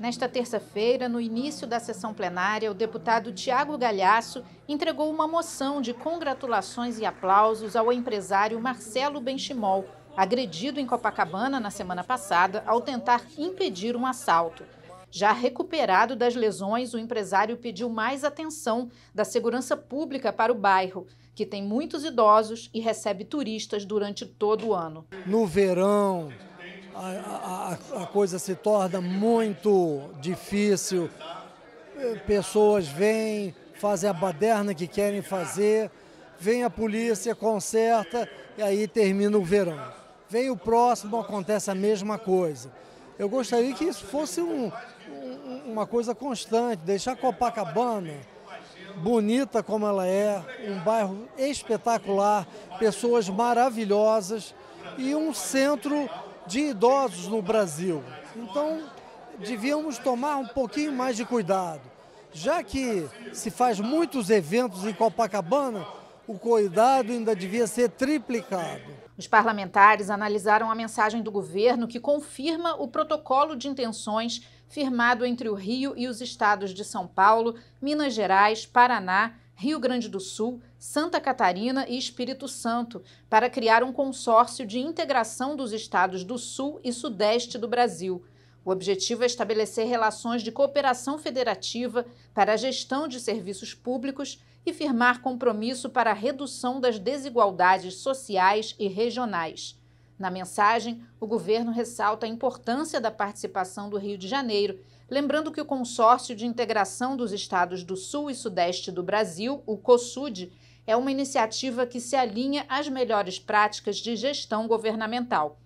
Nesta terça-feira, no início da sessão plenária, o deputado Tiago Galhaço entregou uma moção de congratulações e aplausos ao empresário Marcelo Benchimol, agredido em Copacabana na semana passada ao tentar impedir um assalto. Já recuperado das lesões, o empresário pediu mais atenção da segurança pública para o bairro, que tem muitos idosos e recebe turistas durante todo o ano. No verão, a, a, a coisa se torna muito difícil. Eh, pessoas vêm, fazem a baderna que querem fazer, vem a polícia, conserta e aí termina o verão. Vem o próximo, acontece a mesma coisa. Eu gostaria que isso fosse um, uma coisa constante, deixar Copacabana bonita como ela é, um bairro espetacular, pessoas maravilhosas e um centro de idosos no Brasil. Então, devíamos tomar um pouquinho mais de cuidado. Já que se faz muitos eventos em Copacabana, o cuidado ainda devia ser triplicado. Os parlamentares analisaram a mensagem do governo que confirma o protocolo de intenções firmado entre o Rio e os estados de São Paulo, Minas Gerais, Paraná, Rio Grande do Sul, Santa Catarina e Espírito Santo, para criar um consórcio de integração dos estados do Sul e Sudeste do Brasil. O objetivo é estabelecer relações de cooperação federativa para a gestão de serviços públicos e firmar compromisso para a redução das desigualdades sociais e regionais. Na mensagem, o governo ressalta a importância da participação do Rio de Janeiro, lembrando que o Consórcio de Integração dos Estados do Sul e Sudeste do Brasil, o COSUD, é uma iniciativa que se alinha às melhores práticas de gestão governamental.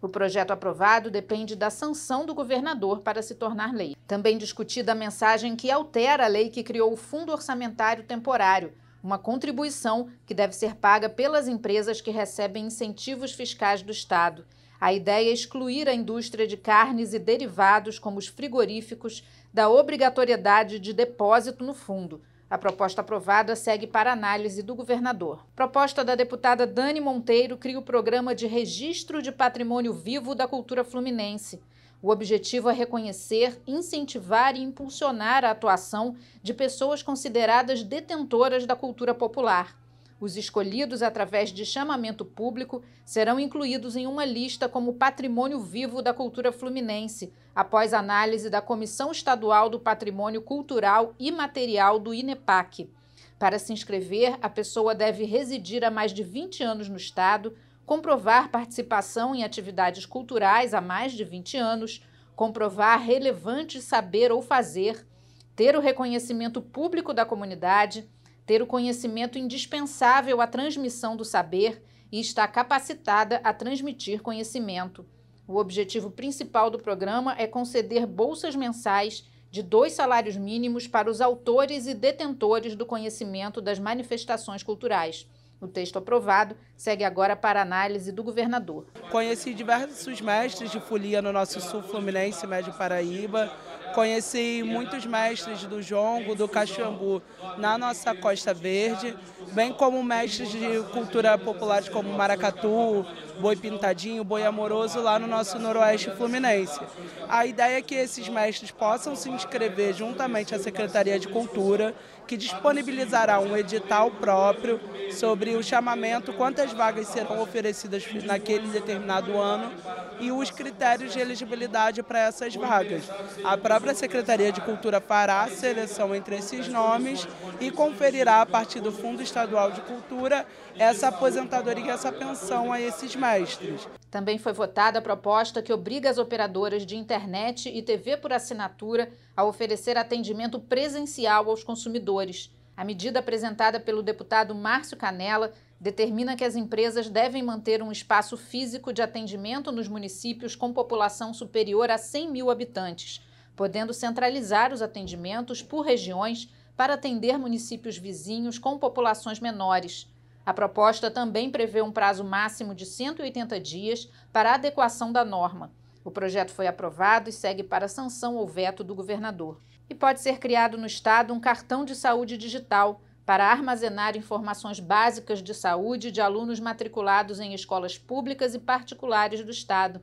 O projeto aprovado depende da sanção do governador para se tornar lei. Também discutida a mensagem que altera a lei que criou o Fundo Orçamentário Temporário, uma contribuição que deve ser paga pelas empresas que recebem incentivos fiscais do Estado. A ideia é excluir a indústria de carnes e derivados, como os frigoríficos, da obrigatoriedade de depósito no fundo. A proposta aprovada segue para análise do governador. Proposta da deputada Dani Monteiro cria o programa de registro de patrimônio vivo da cultura fluminense. O objetivo é reconhecer, incentivar e impulsionar a atuação de pessoas consideradas detentoras da cultura popular. Os escolhidos através de chamamento público serão incluídos em uma lista como Patrimônio Vivo da Cultura Fluminense, após análise da Comissão Estadual do Patrimônio Cultural e Material do INEPAC. Para se inscrever, a pessoa deve residir há mais de 20 anos no Estado, comprovar participação em atividades culturais há mais de 20 anos, comprovar relevante saber ou fazer, ter o reconhecimento público da comunidade, ter o conhecimento indispensável à transmissão do saber e estar capacitada a transmitir conhecimento. O objetivo principal do programa é conceder bolsas mensais de dois salários mínimos para os autores e detentores do conhecimento das manifestações culturais. O texto aprovado segue agora para análise do governador. Conheci diversos mestres de folia no nosso sul fluminense, Médio Paraíba. Conheci muitos mestres do jongo, do caxambu na nossa Costa Verde, bem como mestres de cultura popular como maracatu, boi pintadinho, boi amoroso lá no nosso noroeste fluminense. A ideia é que esses mestres possam se inscrever juntamente à Secretaria de Cultura que disponibilizará um edital próprio sobre o chamamento, quantas vagas serão oferecidas naquele determinado ano e os critérios de elegibilidade para essas vagas. A própria Secretaria de Cultura fará a seleção entre esses nomes e conferirá, a partir do Fundo Estadual de Cultura, essa aposentadoria e essa pensão a esses mestres. Também foi votada a proposta que obriga as operadoras de internet e TV por assinatura a oferecer atendimento presencial aos consumidores. A medida apresentada pelo deputado Márcio Canella determina que as empresas devem manter um espaço físico de atendimento nos municípios com população superior a 100 mil habitantes, podendo centralizar os atendimentos por regiões para atender municípios vizinhos com populações menores. A proposta também prevê um prazo máximo de 180 dias para adequação da norma. O projeto foi aprovado e segue para sanção ou veto do governador. E pode ser criado no Estado um cartão de saúde digital para armazenar informações básicas de saúde de alunos matriculados em escolas públicas e particulares do Estado.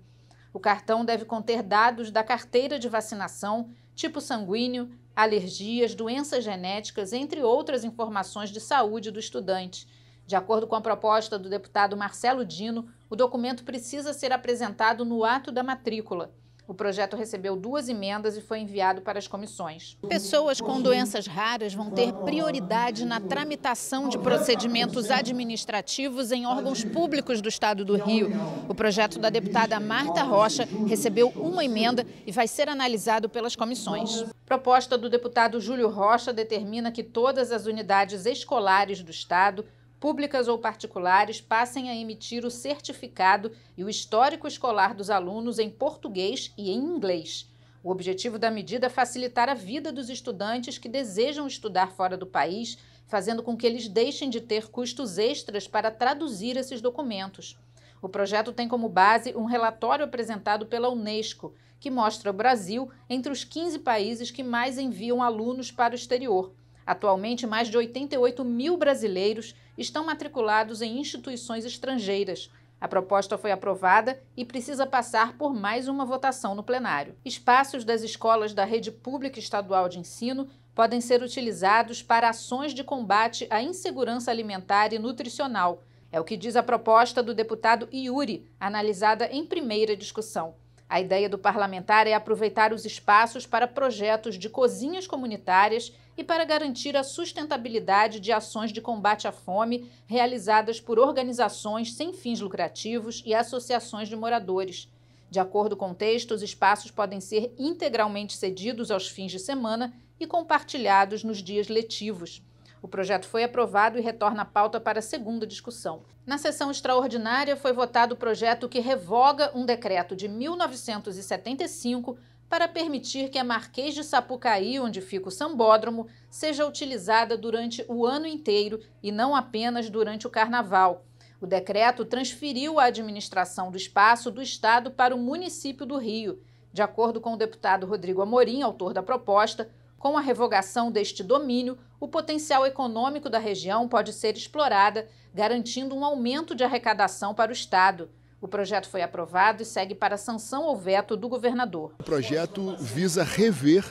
O cartão deve conter dados da carteira de vacinação, tipo sanguíneo, alergias, doenças genéticas, entre outras informações de saúde do estudante. De acordo com a proposta do deputado Marcelo Dino, o documento precisa ser apresentado no ato da matrícula. O projeto recebeu duas emendas e foi enviado para as comissões. Pessoas com doenças raras vão ter prioridade na tramitação de procedimentos administrativos em órgãos públicos do Estado do Rio. O projeto da deputada Marta Rocha recebeu uma emenda e vai ser analisado pelas comissões. Proposta do deputado Júlio Rocha determina que todas as unidades escolares do Estado públicas ou particulares passem a emitir o certificado e o histórico escolar dos alunos em português e em inglês. O objetivo da medida é facilitar a vida dos estudantes que desejam estudar fora do país, fazendo com que eles deixem de ter custos extras para traduzir esses documentos. O projeto tem como base um relatório apresentado pela Unesco, que mostra o Brasil entre os 15 países que mais enviam alunos para o exterior. Atualmente, mais de 88 mil brasileiros estão matriculados em instituições estrangeiras. A proposta foi aprovada e precisa passar por mais uma votação no plenário. Espaços das escolas da rede pública estadual de ensino podem ser utilizados para ações de combate à insegurança alimentar e nutricional. É o que diz a proposta do deputado Iuri, analisada em primeira discussão. A ideia do parlamentar é aproveitar os espaços para projetos de cozinhas comunitárias e para garantir a sustentabilidade de ações de combate à fome realizadas por organizações sem fins lucrativos e associações de moradores. De acordo com o texto, os espaços podem ser integralmente cedidos aos fins de semana e compartilhados nos dias letivos. O projeto foi aprovado e retorna à pauta para segunda discussão. Na sessão extraordinária foi votado o projeto que revoga um decreto de 1975 para permitir que a Marquês de Sapucaí, onde fica o sambódromo, seja utilizada durante o ano inteiro e não apenas durante o carnaval. O decreto transferiu a administração do espaço do Estado para o município do Rio. De acordo com o deputado Rodrigo Amorim, autor da proposta, com a revogação deste domínio, o potencial econômico da região pode ser explorada, garantindo um aumento de arrecadação para o Estado. O projeto foi aprovado e segue para sanção ou veto do governador. O projeto visa rever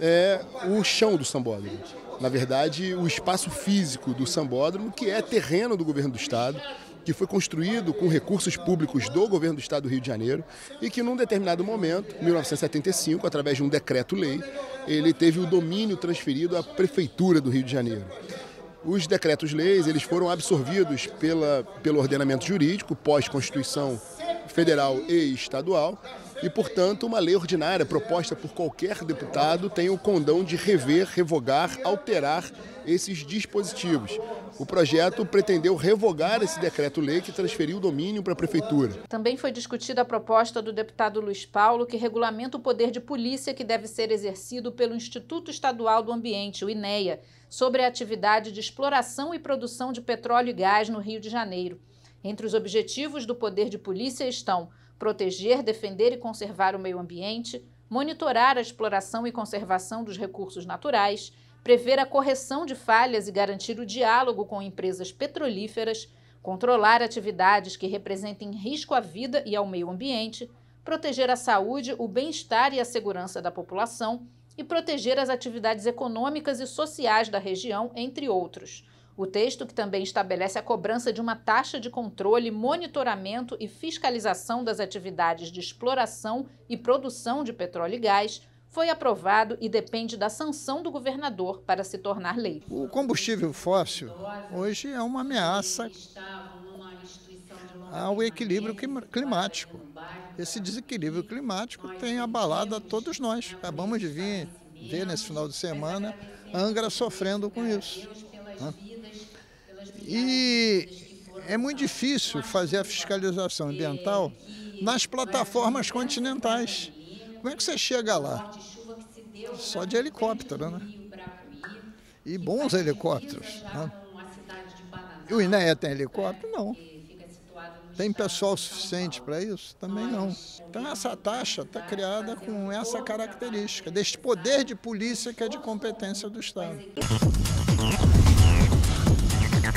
é, o chão do sambódromo. Na verdade, o espaço físico do sambódromo, que é terreno do governo do Estado que foi construído com recursos públicos do governo do estado do Rio de Janeiro e que, num determinado momento, 1975, através de um decreto-lei, ele teve o domínio transferido à Prefeitura do Rio de Janeiro. Os decretos-leis eles foram absorvidos pela, pelo ordenamento jurídico pós-constituição federal e estadual e, portanto, uma lei ordinária proposta por qualquer deputado tem o condão de rever, revogar, alterar esses dispositivos. O projeto pretendeu revogar esse decreto-lei que transferiu o domínio para a Prefeitura. Também foi discutida a proposta do deputado Luiz Paulo, que regulamenta o poder de polícia que deve ser exercido pelo Instituto Estadual do Ambiente, o INEA, sobre a atividade de exploração e produção de petróleo e gás no Rio de Janeiro. Entre os objetivos do poder de polícia estão proteger, defender e conservar o meio ambiente, monitorar a exploração e conservação dos recursos naturais, prever a correção de falhas e garantir o diálogo com empresas petrolíferas, controlar atividades que representem risco à vida e ao meio ambiente, proteger a saúde, o bem-estar e a segurança da população e proteger as atividades econômicas e sociais da região, entre outros. O texto, que também estabelece a cobrança de uma taxa de controle, monitoramento e fiscalização das atividades de exploração e produção de petróleo e gás, foi aprovado e depende da sanção do governador para se tornar lei. O combustível fóssil hoje é uma ameaça ao equilíbrio climático. Esse desequilíbrio climático tem abalado a todos nós. Acabamos de vir ver nesse final de semana Angra sofrendo com isso. E é muito difícil fazer a fiscalização ambiental nas plataformas continentais. Como é que você chega lá? Só de helicóptero, né? E bons helicópteros. Né? o INEA tem helicóptero? Não. É, tem pessoal suficiente para isso? Também não. Então essa taxa está criada com essa característica, deste poder de polícia que é de competência do Estado. É